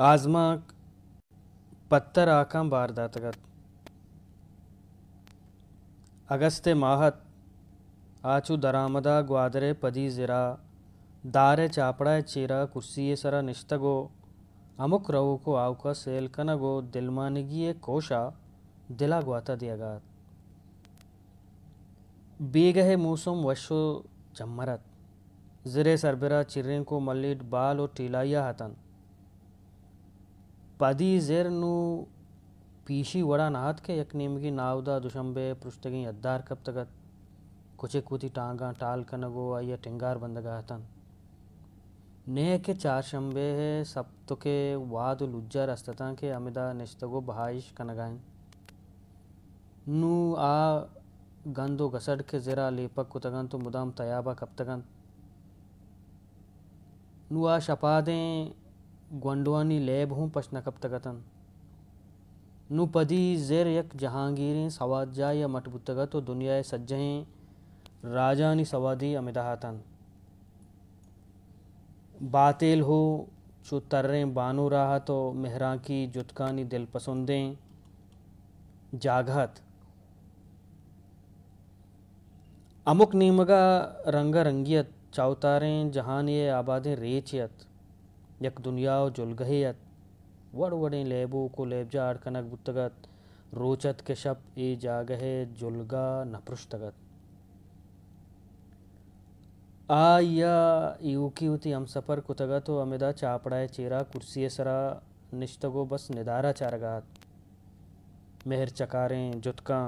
आजमा पत्थर आका बारदातगत अगस्त माहत आचू दरामदा ग्वादरे पदी जिरा दारे चापड़ा चीरा कुर्सी सरा निश्तगो अमुक रवो को आवका सेल गो दिलमानगी कोशा दिला दिलाग्वाता दियागात बेगहे मौसम वशो जम्मरत जरे सरबरा चिर्रे को मलिट बाल और टीलाया हतन पदी जेर नु पीशी वड़ा नाहत के की नावदा दुशंबे पृष्ठगी अद्दार कब तकत कुचे कूती टांगा टाल कनगो आइया टिंगार बंदगा हतन नेह के चार शंबे है सप्त के वाद लुज्जा रस्तता के अमिदा निश्तगो बहाइश कनगाएं नु आ गंदो घसड़ के ज़रा लेपक कुतगन तो मुदाम तयाबा कपतगन नुआ शपादें ग्वंडवानी लेब हूँ पश नकब तगतन नु पदी जेर यक जहांगीरें सवाद जा या मटबुतगा तो दुनिया राजा नि सवादी अमिदाहतन बातेल हो चो तर्रे बानो राहत तो मेहरा की जुटकानी दिल पसंदें जागहत अमुक नीमगा रंग रंगियत चावतारें जहान ये आबादें रेचियत यक दुनियाओ जुलगहियत वड़ वड़े लेबू को लेबजा आड़ कनक बुतगत रोचत के शप ए जागहे जुलगा नपृष्टगत आ या यूकी उती हम सफर कुतगत हो अमेदा चापड़ाए चेरा कुर्सी सरा निश्तगो बस निदारा चारगात मेहर चकारें जुतका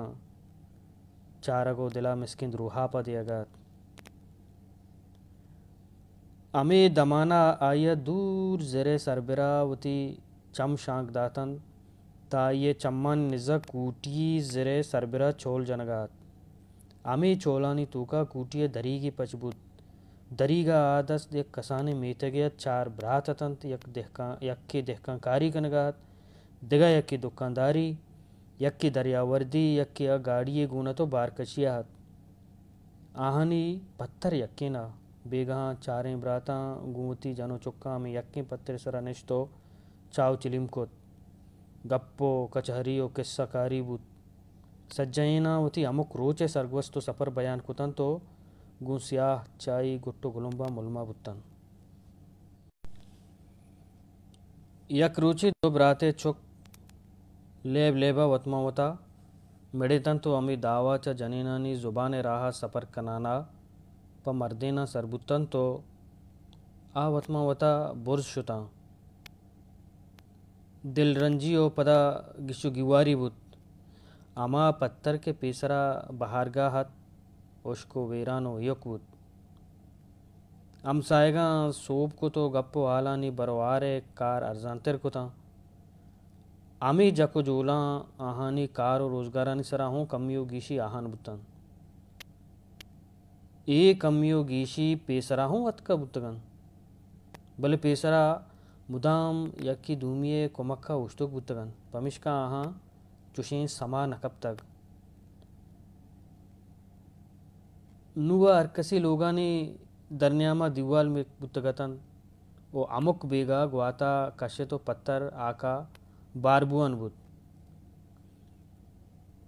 दिला ದಿಲ रूहा ರೂಹಾಪದಿಯಗ अमे दमाना आय दूर सरबरा सरबरावती चम शांक दातन ताये चमन चम्मन निज कूटी जरे सरबरा चोल जनगात अमे चोलानी तूका कूटिय दरी की पचबुत दरी का आदस देख कसाने गया चार भ्रातंत यक देहका यक की देहका कनगात दिगा यक की दुकानदारी यक्की दरियावर्दी यक्की गाड़िए गुना तो बारकशिया आहनी पत्थर यक्की ना बेगा चारे ब्राता गूंती जानो चुक्का में यक्की पत्थर सरा निश्तो चाव चिलिम को गप्पो किस्सा कारी बुत सज्जयना होती अमुक रोचे सरगवस तो सफर बयान कुतन तो गूं चाई गुट्टो गुलुम्बा मुलमा बुतन यक रुचि दो ब्राते चुक तो अमी दावा च जनिनानि जुबाने राह वतमावता बुर्ज शुता दिल रंजी ओ पदा बुत अमा पत्थर के पेसरा हत उसको वेरानो अम अमसाएगा सोब को तो गप्पो आलानी बरवारे कार अर्जांतिर कुता आमी जाको जोला आहानी कार और रोजगारानी सरा हूँ कमियो गीशी आहान बुतन ए कमियो गीशी पेसरा हूँ अतक बुतगन भले पेसरा मुदाम यकी धूमिये कोमक्का उश्तुक बुतगन पमिश्का आहा चुशें समा नकब तक नुआ अरकसी लोगा ने दरनियामा दिवाल में बुतगतन वो अमुक बेगा ग्वाता कश्य तो पत्थर आका बारबू अनबुद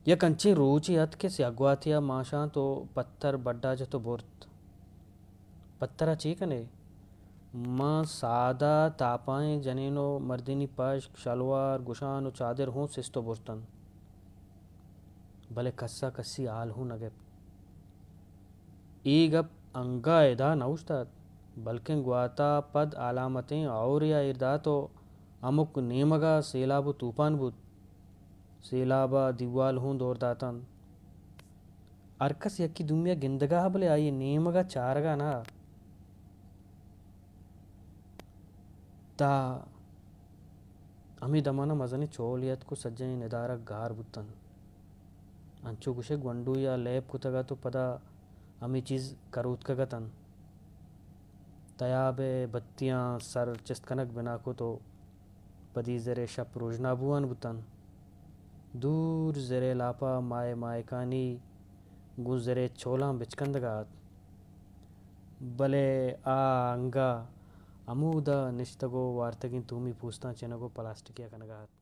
ये कंचे रोज यद के से अगवातिया माशा तो पत्थर बड्डा जतो बोर्त पत्थर चीक ने माँ सादा तापाए जनेनो मर्दिनी पश शलवार गुशान चादर हूँ सिस्तो बुरतन भले कस्सा कस्सी आल हूँ नगे ई गप अंगा एदा नौशता बल्कि ग्वाता पद आलामतें और या इर्दा तो अमुक नेमगा सेलाब तूफान बुत सेलाब दिव्वाल हूँ दौरदातन अर्कस यकी दुमिया गिंदगा हबले आई नेमगा चारगा ना ता अमी दमाना मजने चोलियत को सज्जन निदारक गार बुतन अंचो कुशे गंडू या लेप कुतगा तो पदा अमी चीज करूत कगतन तयाबे बत्तियां सर चिस्तकनक बिना को तो पदी ज़र शप रोजना बुआन बुतन दूर ज़र लापा माए माए कानी गु ज़र छोला बिचकंदगात भले आ अंगा अमूदा निश्तगो वार्तगिन तुमी पूछता चेनगो प्लास्टिकिया कनगात